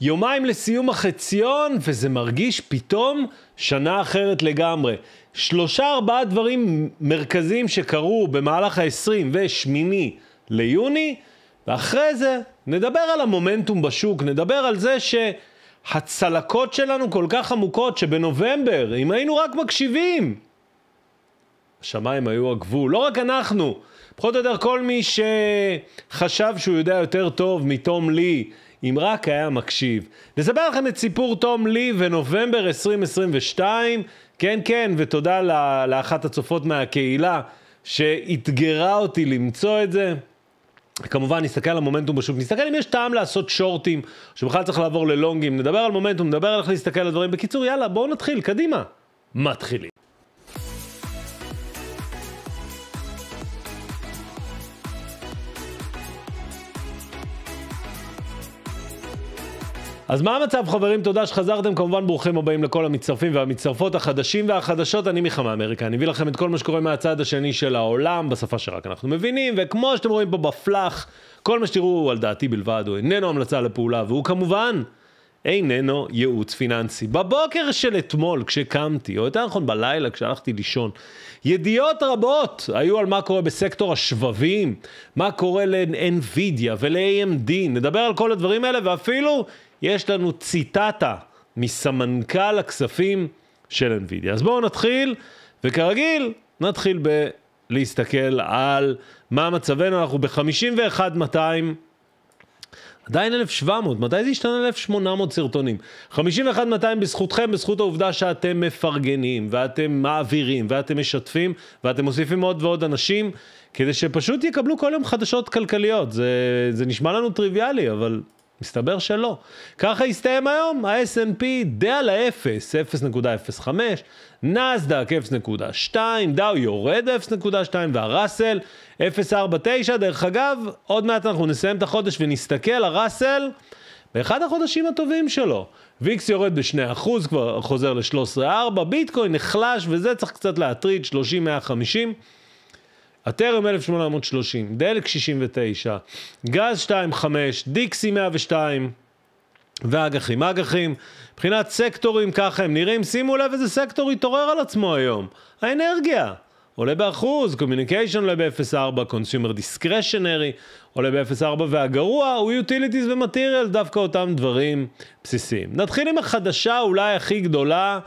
יומיים לסיום החציון, וזה מרגיש פתאום שנה אחרת לגמרי. שלושה ארבעה דברים מרכזיים שקרו במהלך ה-28 ליוני, ואחרי זה נדבר על המומנטום בשוק, נדבר על זה שהצלקות שלנו כל כך עמוקות שבנובמבר, אם היינו רק מקשיבים, השמיים היו הגבול. לא רק אנחנו, פחות או יותר כל מי שחשב שהוא יודע יותר טוב מתום לי, אם רק היה מקשיב. נספר לכם את סיפור תום לי ונובמבר 2022, כן כן, ותודה לאחת הצופות מהקהילה שאתגרה אותי למצוא את זה. כמובן, נסתכל על המומנטום בשוק, נסתכל אם יש טעם לעשות שורטים, שבכלל צריך לעבור ללונגים, נדבר על מומנטום, נדבר על איך להסתכל על הדברים. בקיצור, יאללה, בואו נתחיל, קדימה. מתחילים. אז מה המצב חברים? תודה שחזרתם, כמובן ברוכים הבאים לכל המצטרפים והמצטרפות החדשים והחדשות. אני מיכה מאמריקה, אני אביא לכם את כל מה שקורה מהצד השני של העולם, בשפה שרק אנחנו מבינים, וכמו שאתם רואים פה בפלאח, כל מה שתראו הוא על דעתי בלבד, הוא איננו המלצה לפעולה, והוא כמובן איננו ייעוץ פיננסי. בבוקר של אתמול, כשקמתי, או יותר נכון בלילה, כשהלכתי לישון, ידיעות רבות היו על מה קורה בסקטור השבבים, מה קורה ל-NVIDIA ול-AMD, נדבר על כל הדברים האלה, ואפילו... יש לנו ציטטה מסמנכ"ל הכספים של NVIDIA. אז בואו נתחיל, וכרגיל, נתחיל בלהסתכל על מה מצבנו, אנחנו ב-51-200, עדיין 1,700, מתי זה השתנה 1,800 סרטונים? 51-200 בזכותכם, בזכות העובדה שאתם מפרגנים, ואתם מעבירים, ואתם משתפים, ואתם מוסיפים עוד ועוד אנשים, כדי שפשוט יקבלו כל יום חדשות כלכליות. זה, זה נשמע לנו טריוויאלי, אבל מסתבר שלא. ככה הסתיים היום, ה-S&P די על האפס, 0.05, נסדק 0.2, דאו יורד 0.2 והראסל 0.49. דרך אגב, עוד מעט אנחנו נסיים את החודש ונסתכל, הראסל באחד החודשים הטובים שלו. ויקס יורד ב-2%, כבר חוזר ל-13.4, ביטקוין נחלש וזה צריך קצת להטריד, 30-150. הטרם 1830, דלק 69, גז 25, דיקסי 102 ואג"חים. אג"חים, מבחינת סקטורים ככה הם נראים, שימו לב איזה סקטור התעורר על עצמו היום, האנרגיה. עולה באחוז, קומיוניקיישן עולה ב-0.4, קונסיומר דיסקרשנרי עולה ב-0.4, והגרוע הוא יוטיליטיז ומטריאל, דווקא אותם דברים בסיסיים. נתחיל עם החדשה אולי הכי גדולה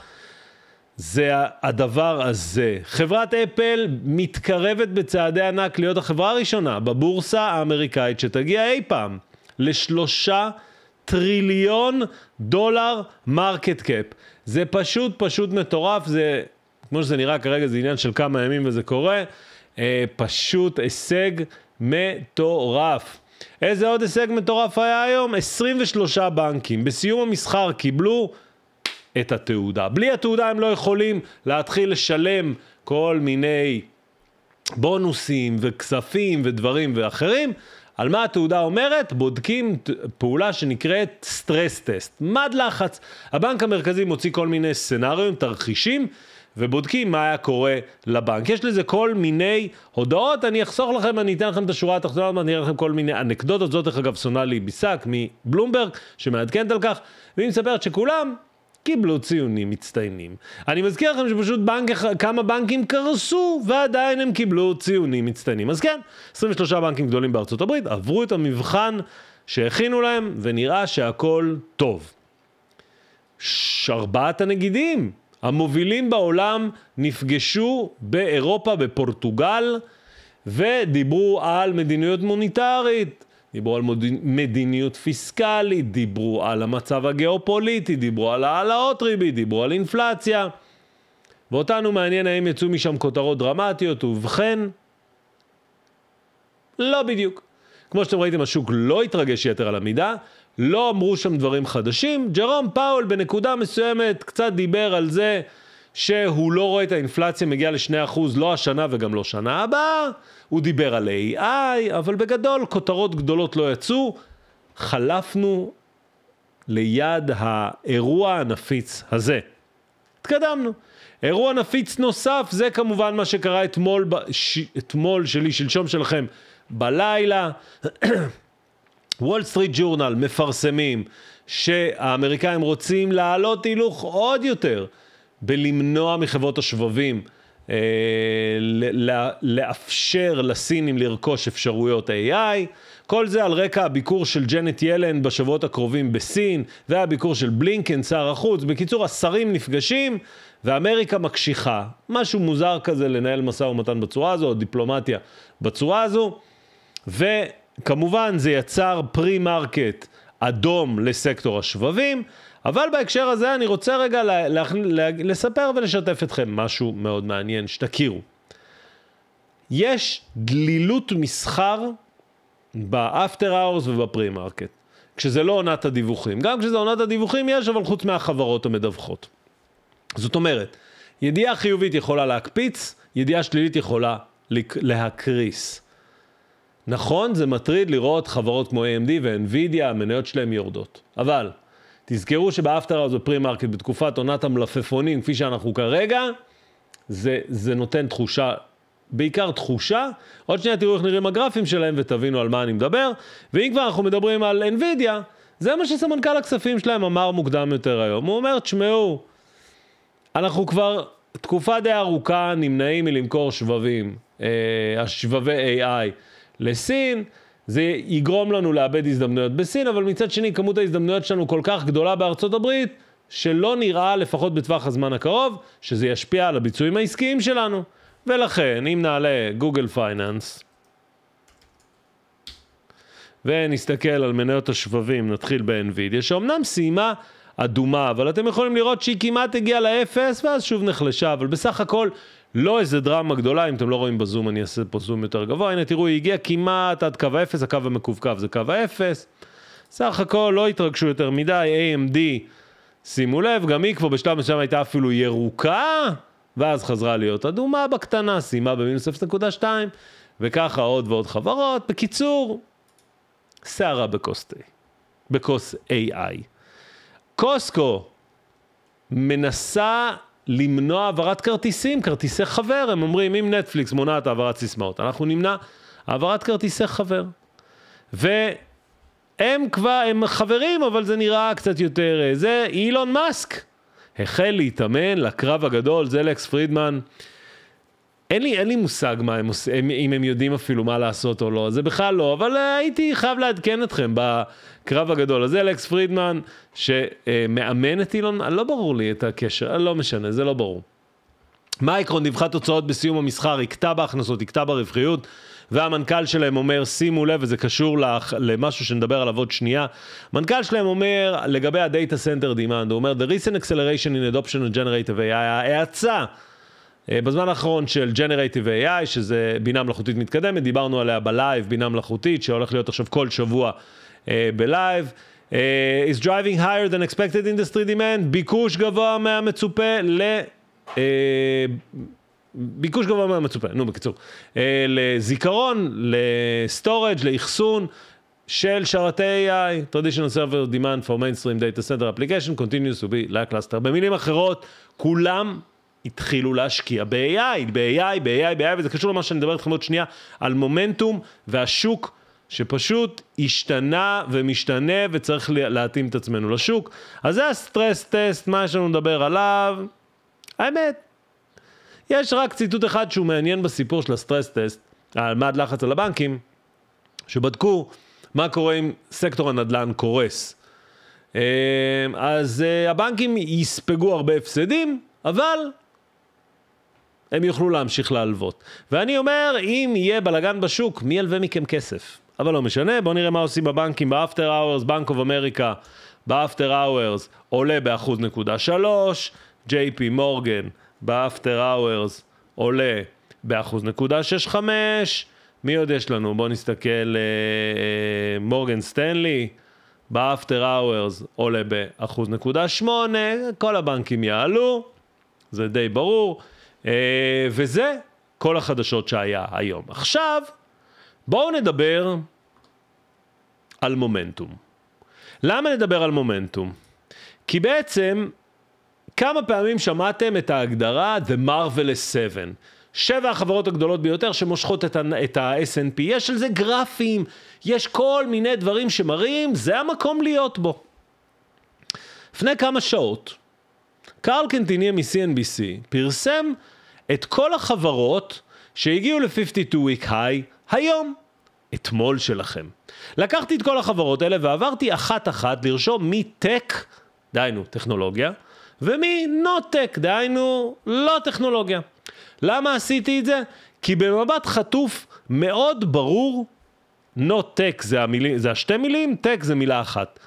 זה הדבר הזה. חברת אפל מתקרבת בצעדי ענק להיות החברה הראשונה בבורסה האמריקאית שתגיע אי פעם לשלושה טריליון דולר מרקט קאפ. זה פשוט פשוט מטורף, זה כמו שזה נראה כרגע זה עניין של כמה ימים וזה קורה, אה, פשוט הישג מטורף. איזה עוד הישג מטורף היה היום? 23 בנקים בסיום המסחר קיבלו את התעודה. בלי התעודה הם לא יכולים להתחיל לשלם כל מיני בונוסים וכספים ודברים ואחרים. על מה התעודה אומרת? בודקים פעולה שנקראת סטרס טסט, מד לחץ. הבנק המרכזי מוציא כל מיני סצנריונים, תרחישים, ובודקים מה היה קורה לבנק. יש לזה כל מיני הודעות, אני אחסוך לכם, אני אתן לכם את השורה התחתונה, אני אראה לכם כל מיני אנקדוטות. זאת, דרך אגב, סונאלי ביסק מבלומברג, שמעדכנת על כך, והיא מספרת שכולם קיבלו ציונים מצטיינים. אני מזכיר לכם שפשוט בנק, כמה בנקים קרסו ועדיין הם קיבלו ציונים מצטיינים. אז כן, 23 בנקים גדולים בארצות הברית עברו את המבחן שהכינו להם ונראה שהכל טוב. ארבעת הנגידים המובילים בעולם נפגשו באירופה, בפורטוגל, ודיברו על מדיניות מוניטרית, דיברו על מדיניות פיסקלית, דיברו על המצב הגיאופוליטי, דיברו על העלאות ריבית, דיברו על אינפלציה. ואותנו מעניין האם יצאו משם כותרות דרמטיות, ובכן, לא בדיוק. כמו שאתם ראיתם, השוק לא התרגש יתר על המידה, לא אמרו שם דברים חדשים. ג'רום פאול בנקודה מסוימת קצת דיבר על זה שהוא לא רואה את האינפלציה מגיעה ל-2% לא השנה וגם לא שנה הבאה. הוא דיבר על AI, אבל בגדול כותרות גדולות לא יצאו. חלפנו ליד האירוע הנפיץ הזה. התקדמנו. אירוע נפיץ נוסף זה כמובן מה שקרה אתמול, ש... אתמול שלי, שלשום שלכם, בלילה. וול סטריט ג'ורנל מפרסמים שהאמריקאים רוצים להעלות הילוך עוד יותר בלמנוע מחברות השבבים אה, לאפשר לסינים לרכוש אפשרויות AI. כל זה על רקע הביקור של ג'נט ילן בשבועות הקרובים בסין, והביקור של בלינקן, שר החוץ. בקיצור, השרים נפגשים ואמריקה מקשיחה. משהו מוזר כזה לנהל משא ומתן בצורה הזו, או דיפלומטיה בצורה הזו. וכמובן זה יצר פרי-מרקט אדום לסקטור השבבים. אבל בהקשר הזה אני רוצה רגע לה, לה, לה, לספר ולשתף אתכם משהו מאוד מעניין, שתכירו. יש דלילות מסחר באפטר האורס ובפרי מרקט, כשזה לא עונת הדיווחים. גם כשזה עונת הדיווחים יש, אבל חוץ מהחברות המדווחות. זאת אומרת, ידיעה חיובית יכולה להקפיץ, ידיעה שלילית יכולה להקריס. נכון, זה מטריד לראות חברות כמו AMD ו-NVIDIA, המניות שלהן יורדות. אבל תזכרו שבאפטר הזה פרי מרקט בתקופת עונת המלפפונים, כפי שאנחנו כרגע, זה, זה נותן תחושה, בעיקר תחושה. עוד שנייה תראו איך נראים הגרפים שלהם ותבינו על מה אני מדבר. ואם כבר אנחנו מדברים על NVIDIA, זה מה שסמנכ"ל הכספים שלהם אמר מוקדם יותר היום. הוא אומר, תשמעו, אנחנו כבר תקופה די ארוכה נמנעים מלמכור שבבים, אה, שבבי AI לסין. זה יגרום לנו לאבד הזדמנויות בסין, אבל מצד שני כמות ההזדמנויות שלנו כל כך גדולה בארצות הברית, שלא נראה, לפחות בטווח הזמן הקרוב, שזה ישפיע על הביצועים העסקיים שלנו. ולכן, אם נעלה גוגל פייננס, ונסתכל על מניות השבבים, נתחיל ב-NVIDIA, שאומנם סיימה אדומה, אבל אתם יכולים לראות שהיא כמעט הגיעה לאפס, ואז שוב נחלשה, אבל בסך הכל לא איזה דרמה גדולה, אם אתם לא רואים בזום, אני אעשה פה זום יותר גבוה, הנה תראו, היא הגיעה כמעט עד קו האפס, הקו המקווקו זה קו האפס. סך הכל לא התרגשו יותר מדי, AMD, שימו לב, גם היא כבר בשלב מסוים הייתה אפילו ירוקה, ואז חזרה להיות אדומה בקטנה, סיימה במינוס 0.2, וככה עוד ועוד חברות. בקיצור, סערה בכוס תה, בכוס AI. קוסקו מנסה למנוע העברת כרטיסים, כרטיסי חבר, הם אומרים, אם נטפליקס מונעת העברת סיסמאות, אנחנו נמנע העברת כרטיסי חבר. והם כבר, הם חברים, אבל זה נראה קצת יותר, אה, זה אילון מאסק. החל להתאמן לקרב הגדול, זה לקס פרידמן. אין לי, אין לי מושג מה הם עושים, אם הם יודעים אפילו מה לעשות או לא, זה בכלל לא, אבל אה, הייתי חייב לעדכן אתכם בקרב הגדול. הזה, אלכס פרידמן, שמאמן את אילון, לא ברור לי את הקשר, לא משנה, זה לא ברור. מייקרון דיווחה תוצאות בסיום המסחר, הכתה בהכנסות, הכתה ברווחיות. והמנכ"ל שלהם אומר, שימו לב, וזה קשור לך, למשהו שנדבר עליו עוד שנייה, המנכ"ל שלהם אומר לגבי ה-Data Center Demand, הוא אומר, The recent acceleration in adoption of generative AI, ההאצה אה, בזמן האחרון של Generative AI, שזה בינה מלאכותית מתקדמת, דיברנו עליה בלייב, בינה מלאכותית, שהולך להיות עכשיו כל שבוע אה, בלייב. Uh, אה, is driving higher than expected industry demand, ביקוש גבוה מהמצופה ל... Uh, ביקוש גבוה מהמצופה, נו בקיצור, uh, לזיכרון, לסטורג', לאחסון של שרתי AI, traditional server demand for mainstream data center application continues to be like cluster. במילים אחרות, כולם התחילו להשקיע ב-AI, ב-AI, ב-AI, ב-AI, וזה קשור למה שאני מדבר איתכם עוד שנייה, על מומנטום והשוק שפשוט השתנה ומשתנה וצריך להתאים את עצמנו לשוק. אז זה הסטרס טסט, מה יש לנו לדבר עליו. האמת, יש רק ציטוט אחד שהוא מעניין בסיפור של הסטרס טסט, על מד לחץ על הבנקים, שבדקו מה קורה אם סקטור הנדל"ן קורס. אה, אז אה, הבנקים יספגו הרבה הפסדים, אבל הם יוכלו להמשיך להלוות. ואני אומר, אם יהיה בלאגן בשוק, מי ילווה מכם כסף? אבל לא משנה, בואו נראה מה עושים בבנקים, באפטר אאוורס, בנק אוף אמריקה, באפטר אאוורס עולה ב-1.3, ג'יי פי מורגן באפטר אאוורס עולה ב-1.65, מי עוד יש לנו? בואו נסתכל, מורגן סטנלי באפטר אאוורס עולה ב-1.8, כל הבנקים יעלו, זה די ברור. אה, וזה כל החדשות שהיה היום. עכשיו, בואו נדבר על מומנטום. למה נדבר על מומנטום? כי בעצם, כמה פעמים שמעתם את ההגדרה The Marvelous 7? שבע החברות הגדולות ביותר שמושכות את ה ה-SNP, יש על זה גרפים, יש כל מיני דברים שמראים, זה המקום להיות בו. לפני כמה שעות קרל קנטיניה מ-CNBC פרסם את כל החברות שהגיעו ל-52 week high היום, אתמול שלכם. לקחתי את כל החברות האלה ועברתי אחת-אחת לרשום מי טק, דהיינו טכנולוגיה, ומי נוטק, דהיינו לא טכנולוגיה. למה עשיתי את זה? כי במבט חטוף מאוד ברור, נוטק זה, זה השתי מילים, טק זה מילה אחת.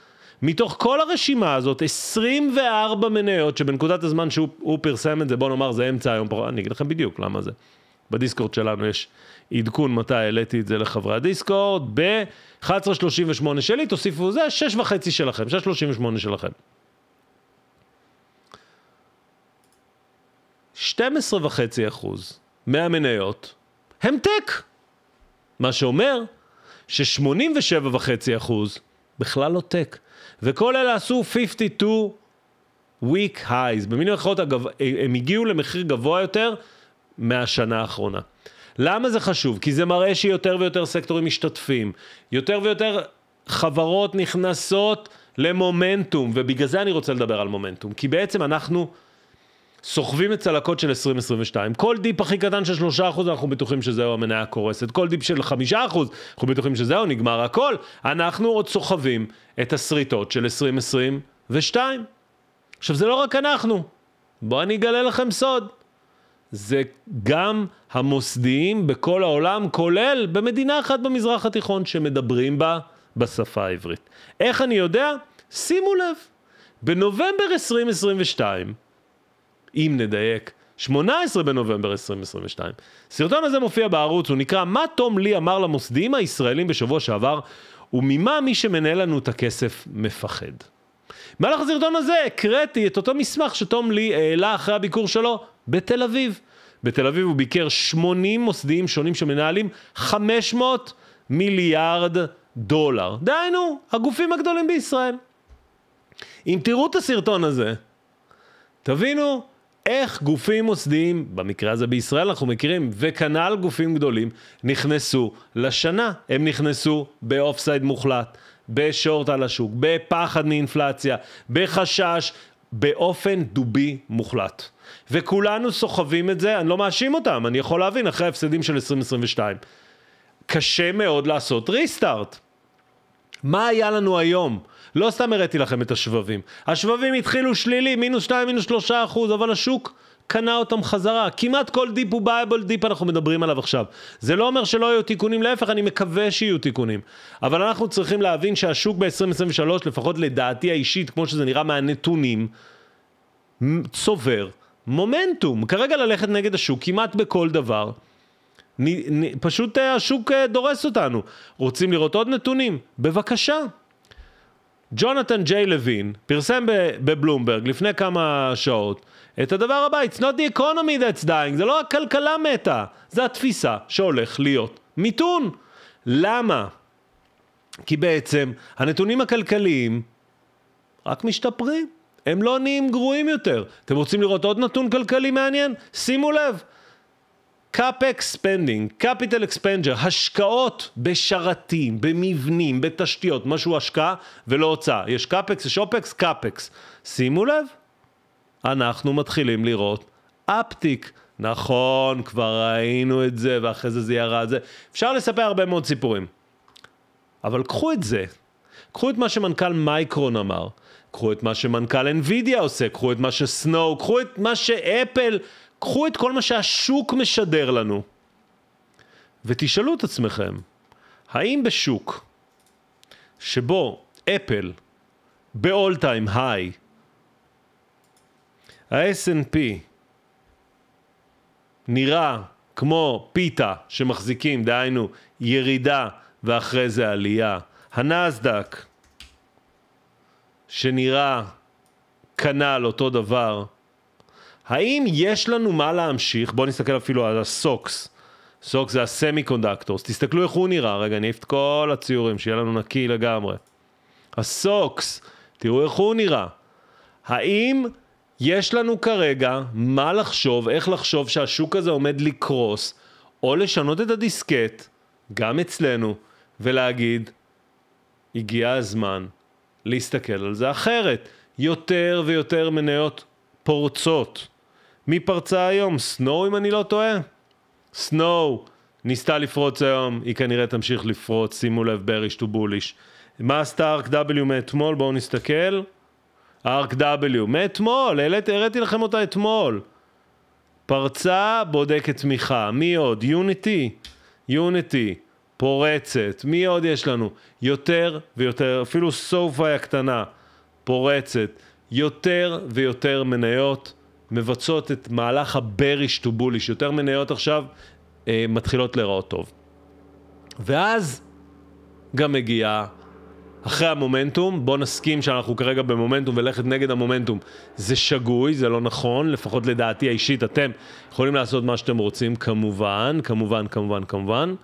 מתוך כל הרשימה הזאת, 24 מניות שבנקודת הזמן שהוא פרסם את זה, בוא נאמר זה אמצע היום, אני אגיד לכם בדיוק למה זה. בדיסקורד שלנו יש עדכון מתי העליתי את זה לחברי הדיסקורד, ב-11.38 שלי, תוסיפו זה, 6.5 שלכם, 6.38 שלכם. 12.5 אחוז מהמניות הם טק, מה שאומר ש-87.5 אחוז בכלל לא טק. וכל אלה עשו 52 week highs. במילים אחרות, הגב... אה, הם הגיעו למחיר גבוה יותר מהשנה האחרונה. למה זה חשוב? כי זה מראה שיותר ויותר סקטורים משתתפים, יותר ויותר חברות נכנסות למומנטום, ובגלל זה אני רוצה לדבר על מומנטום, כי בעצם אנחנו סוחבים את צלקות של 2022. כל דיפ הכי קטן של 3% אנחנו בטוחים שזהו המניה קורסת. כל דיפ של 5% אנחנו בטוחים שזהו, נגמר הכל. אנחנו עוד סוחבים את הסריטות של 2022. עכשיו זה לא רק אנחנו, בואו אני אגלה לכם סוד. זה גם המוסדיים בכל העולם, כולל במדינה אחת במזרח התיכון שמדברים בה בשפה העברית. איך אני יודע? שימו לב, בנובמבר 2022, אם נדייק, 18 בנובמבר 2022. סרטון הזה מופיע בערוץ, הוא נקרא מה תום לי אמר למוסדיים הישראלים בשבוע שעבר, וממה מי שמנהל לנו את הכסף מפחד. במהלך הסרטון הזה הקראתי את אותו מסמך שתום לי העלה אחרי הביקור שלו בתל אביב. בתל אביב הוא ביקר 80 מוסדיים שונים שמנהלים 500 מיליארד דולר. דהיינו, הגופים הגדולים בישראל. אם תראו את הסרטון הזה, תבינו איך גופים מוסדיים, במקרה הזה בישראל אנחנו מכירים, וכנ"ל גופים גדולים, נכנסו לשנה. הם נכנסו באופסייד מוחלט, בשורט על השוק, בפחד מאינפלציה, בחשש, באופן דובי מוחלט. וכולנו סוחבים את זה, אני לא מאשים אותם, אני יכול להבין, אחרי ההפסדים של 2022. קשה מאוד לעשות ריסטארט. מה היה לנו היום? לא סתם הראיתי לכם את השבבים. השבבים התחילו שלילי, מינוס 2, מינוס 3 אחוז, אבל השוק קנה אותם חזרה. כמעט כל דיפ הוא בייבל דיפ אנחנו מדברים עליו עכשיו. זה לא אומר שלא יהיו תיקונים, להפך, אני מקווה שיהיו תיקונים. אבל אנחנו צריכים להבין שהשוק ב-2023, לפחות לדעתי האישית, כמו שזה נראה מהנתונים, צובר מומנטום. כרגע ללכת נגד השוק כמעט בכל דבר. פשוט אה, השוק אה, דורס אותנו. רוצים לראות עוד נתונים? בבקשה. ג'ונתן ג'יי לוין פרסם בבלומברג לפני כמה שעות את הדבר הבא, It's not the economy that's dying, זה לא הכלכלה מתה, זה התפיסה שהולך להיות מיתון. למה? כי בעצם הנתונים הכלכליים רק משתפרים, הם לא נהיים גרועים יותר. אתם רוצים לראות עוד נתון כלכלי מעניין? שימו לב, CapEx spending, capital expenditure, השקעות בשרתים, במבנים, בתשתיות, משהו השקעה ולא הוצאה. יש CapEx, יש OPEX, CapEx. שימו לב, אנחנו מתחילים לראות אפטיק. נכון, כבר ראינו את זה, ואחרי זה זה ירד זה. אפשר לספר הרבה מאוד סיפורים. אבל קחו את זה, קחו את מה שמנכ"ל מייקרון אמר, קחו את מה שמנכ"ל NVIDIA עושה, קחו את מה שסנואו, קחו את מה שאפל קחו את כל מה שהשוק משדר לנו, ותשאלו את עצמכם, האם בשוק שבו אפל ב-all time high, ה-S&P נראה כמו פיתה שמחזיקים, דהיינו ירידה ואחרי זה עלייה, הנסדק שנראה כנ"ל אותו דבר, האם יש לנו מה להמשיך? בואו נסתכל אפילו על הסוקס. סוקס זה הסמי קונדקטורס. תסתכלו איך הוא נראה. רגע, אני אעיף את כל הציורים, שיהיה לנו נקי לגמרי. הסוקס, תראו איך הוא נראה. האם יש לנו כרגע מה לחשוב, איך לחשוב שהשוק הזה עומד לקרוס, או לשנות את הדיסקט, גם אצלנו, ולהגיד, הגיע הזמן להסתכל על זה אחרת. יותר ויותר מניות פורצות. מי פרצה היום? סנואו אם אני לא טועה? סנואו ניסתה לפרוץ היום, היא כנראה תמשיך לפרוץ, שימו לב בריש טו בוליש. מה עשתה ארק W מאתמול? בואו נסתכל. ארק W, מאתמול, הראיתי לכם אותה אתמול. פרצה, בודקת תמיכה. מי עוד? יוניטי. יוניטי. פורצת. מי עוד יש לנו? יותר ויותר, אפילו סופה הקטנה. פורצת. יותר ויותר מניות. מבצעות את מהלך ה-bearish to bullish, יותר מניות עכשיו אה, מתחילות להיראות טוב. ואז גם מגיעה, אחרי המומנטום, בוא נסכים שאנחנו כרגע במומנטום ולכת נגד המומנטום. זה שגוי, זה לא נכון, לפחות לדעתי האישית, אתם יכולים לעשות מה שאתם רוצים, כמובן, כמובן, כמובן, כמובן.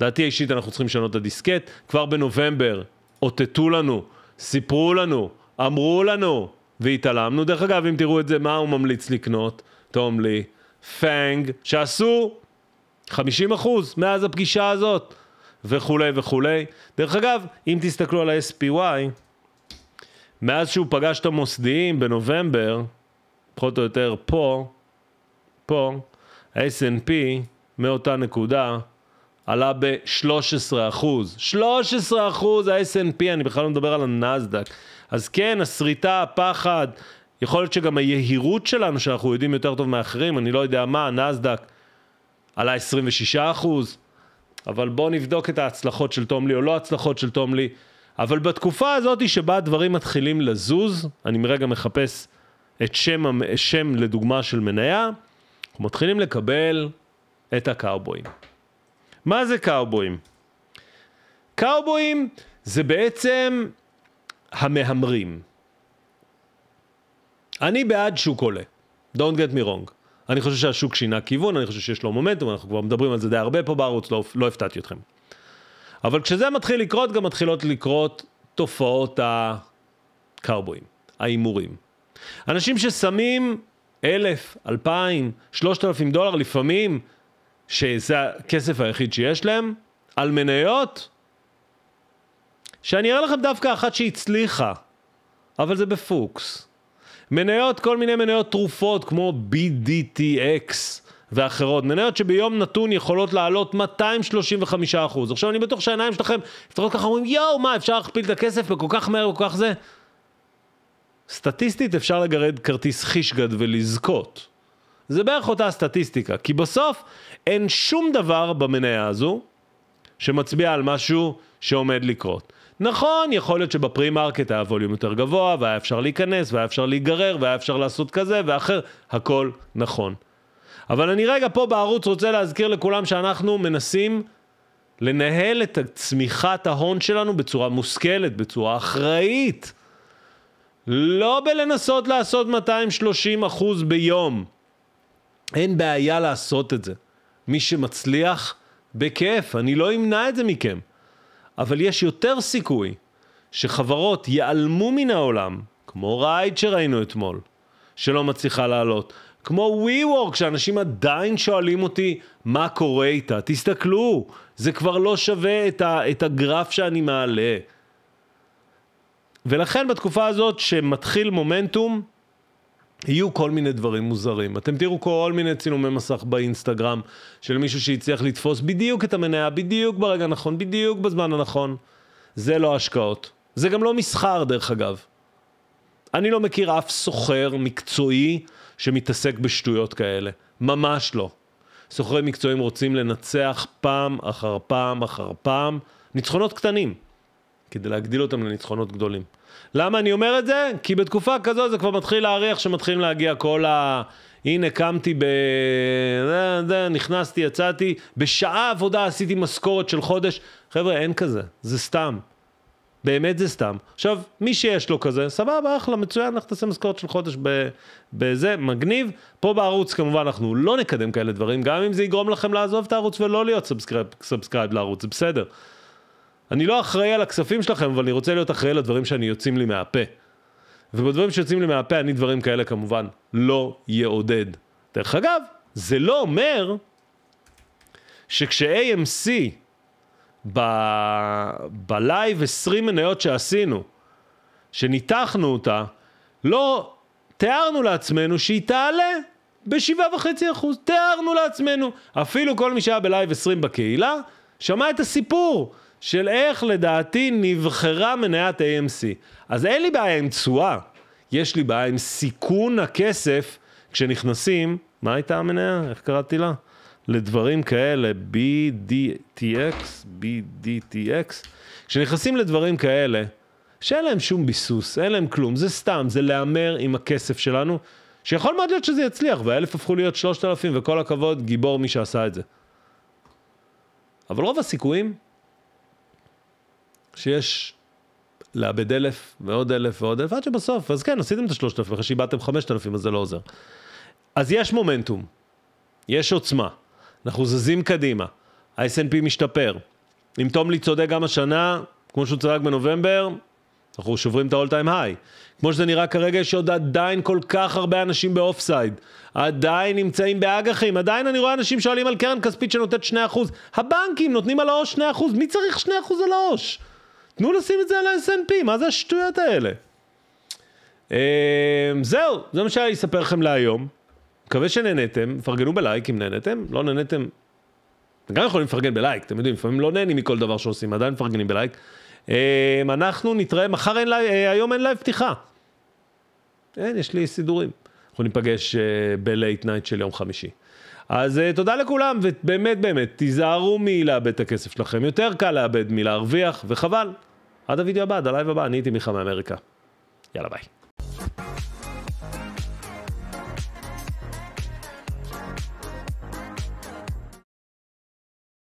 דעתי האישית, אנחנו צריכים לשנות את הדיסקט. כבר בנובמבר אותתו לנו, סיפרו לנו, אמרו לנו, והתעלמנו. דרך אגב, אם תראו את זה, מה הוא ממליץ לקנות? תום לי, פאנג, שעשו 50% מאז הפגישה הזאת, וכולי וכולי. דרך אגב, אם תסתכלו על ה-SPY, מאז שהוא פגש את המוסדיים בנובמבר, פחות או יותר פה, פה, ה snp מאותה נקודה עלה ב-13%. 13% 13 ה snp אני בכלל לא מדבר על הנסדק. אז כן, הסריטה, הפחד, יכול להיות שגם היהירות שלנו, שאנחנו יודעים יותר טוב מאחרים, אני לא יודע מה, הנסדק עלה 26%, אבל בואו נבדוק את ההצלחות של תום לי, או לא ההצלחות של תום לי. אבל בתקופה הזאת שבה הדברים מתחילים לזוז, אני מרגע מחפש את שם, שם לדוגמה של מניה, אנחנו מתחילים לקבל את הקאובויים. מה זה קאובויים? קאובויים זה בעצם המהמרים. אני בעד שוק עולה, Don't get me wrong. אני חושב שהשוק שינה כיוון, אני חושב שיש לו מומנטום, אנחנו כבר מדברים על זה די הרבה פה בערוץ, לא, לא הפתעתי אתכם. אבל כשזה מתחיל לקרות, גם מתחילות לקרות תופעות הקאובויים, ההימורים. אנשים ששמים אלף, אלפיים, שלושת אלפים דולר, לפעמים שזה הכסף היחיד שיש להם, על מניות, שאני אראה לכם דווקא אחת שהצליחה, אבל זה בפוקס. מניות, כל מיני מניות תרופות כמו BDTX ואחרות, מניות שביום נתון יכולות לעלות 235%. עכשיו אני בטוח שהעיניים שלכם לפחות ככה אומרים יואו מה אפשר להכפיל את הכסף בכל כך מהר וכל כך זה? סטטיסטית אפשר לגרד כרטיס חישגד ולזכות. זה בערך אותה סטטיסטיקה, כי בסוף אין שום דבר במניה הזו שמצביע על משהו שעומד לקרות. נכון, יכול להיות שבפרי מרקט היה ווליום יותר גבוה, והיה אפשר להיכנס, והיה אפשר להיגרר, והיה אפשר לעשות כזה ואחר, הכל נכון. אבל אני רגע פה בערוץ רוצה להזכיר לכולם שאנחנו מנסים לנהל את צמיחת ההון שלנו בצורה מושכלת, בצורה אחראית. לא בלנסות לעשות 230 אחוז ביום. אין בעיה לעשות את זה. מי שמצליח, בכיף, אני לא אמנע את זה מכם. אבל יש יותר סיכוי שחברות ייעלמו מן העולם, כמו רייד שראינו אתמול, שלא מצליחה לעלות, כמו ווי וורק, שאנשים עדיין שואלים אותי מה קורה איתה. תסתכלו, זה כבר לא שווה את, ה, את הגרף שאני מעלה. ולכן בתקופה הזאת שמתחיל מומנטום, יהיו כל מיני דברים מוזרים. אתם תראו כל מיני צילומי מסך באינסטגרם של מישהו שהצליח לתפוס בדיוק את המניה, בדיוק ברגע הנכון, בדיוק בזמן הנכון. זה לא השקעות. זה גם לא מסחר, דרך אגב. אני לא מכיר אף סוחר מקצועי שמתעסק בשטויות כאלה. ממש לא. סוחרים מקצועיים רוצים לנצח פעם אחר פעם אחר פעם, ניצחונות קטנים. כדי להגדיל אותם לניצחונות גדולים. למה אני אומר את זה? כי בתקופה כזו זה כבר מתחיל להריח שמתחילים להגיע כל ה... הנה קמתי ב... נכנסתי, יצאתי, בשעה עבודה עשיתי משכורת של חודש. חבר'ה, אין כזה, זה סתם. באמת זה סתם. עכשיו, מי שיש לו כזה, סבבה, אחלה, מצוין, אנחנו נעשה משכורת של חודש בזה, מגניב. פה בערוץ כמובן אנחנו לא נקדם כאלה דברים, גם אם זה יגרום לכם לעזוב את הערוץ ולא להיות סאבסקרייב לערוץ, זה בסדר. אני לא אחראי על הכספים שלכם, אבל אני רוצה להיות אחראי לדברים שאני יוצאים לי מהפה. ובדברים שיוצאים לי מהפה, אני דברים כאלה כמובן לא יעודד. דרך אגב, זה לא אומר שכש-AMC ב... בלייב 20 מניות שעשינו, שניתחנו אותה, לא תיארנו לעצמנו שהיא תעלה ב-7.5%. תיארנו לעצמנו. אפילו כל מי שהיה בלייב 20 בקהילה, שמע את הסיפור. של איך לדעתי נבחרה מניית AMC. אז אין לי בעיה עם תשואה, יש לי בעיה עם סיכון הכסף כשנכנסים, מה הייתה המניה? איך קראתי לה? לדברים כאלה, BDTX, BDTX, כשנכנסים לדברים כאלה, שאין להם שום ביסוס, אין להם כלום, זה סתם, זה להמר עם הכסף שלנו, שיכול מאוד להיות שזה יצליח, והאלף הפכו להיות שלושת אלפים, וכל הכבוד, גיבור מי שעשה את זה. אבל רוב הסיכויים שיש לאבד אלף ועוד אלף ועוד אלף, עד שבסוף, אז כן, עשיתם את השלושת אלפים, אחרי שאיבדתם חמשת אלפים, אז זה לא עוזר. אז יש מומנטום, יש עוצמה, אנחנו זזים קדימה, ה snp משתפר. אם תומלי צודק גם השנה, כמו שהוא צדק בנובמבר, אנחנו שוברים את ה-all time high. כמו שזה נראה כרגע, יש עוד עדיין כל כך הרבה אנשים באוף סייד. עדיין נמצאים באג"חים, עדיין אני רואה אנשים שואלים על קרן כספית שנותנת 2%. הבנקים נותנים על העו"ש 2%, מי צריך 2% על העו"ש? תנו לשים את זה על ה-SNP, מה זה השטויות האלה? אה, זהו, זה מה שאני אספר לכם להיום. מקווה שנהנתם, פרגנו בלייק אם נהנתם, לא נהנתם, אתם גם יכולים לפרגן בלייק, אתם יודעים, לפעמים לא נהנים מכל דבר שעושים, עדיין מפרגנים בלייק. אה, אנחנו נתראה, מחר אין לייב, אה, היום אין לייב פתיחה. אין, יש לי סידורים. אנחנו ניפגש בלייט נייט של יום חמישי. אז תודה לכולם, ובאמת באמת, תיזהרו מלאבד את הכסף שלכם. יותר קל לאבד מלהרוויח, וחבל, עד הוידאו הבא, עד הלייב הבא, אני הייתי מיכה מאמריקה. יאללה ביי.